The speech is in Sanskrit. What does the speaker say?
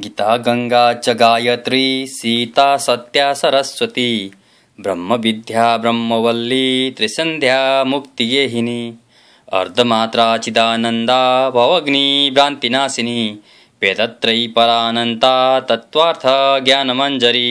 गीता गङ्गा च गायत्री सीता सत्या सरस्वती ब्रह्मविद्या ब्रह्मवल्ली त्रिसन्ध्या मुक्तिगेहिनी अर्धमात्रा चिदानन्दा भवग्नि भ्रान्तिनाशिनी वेदत्रयीपरानन्ता तत्त्वार्थ ज्ञानमञ्जरी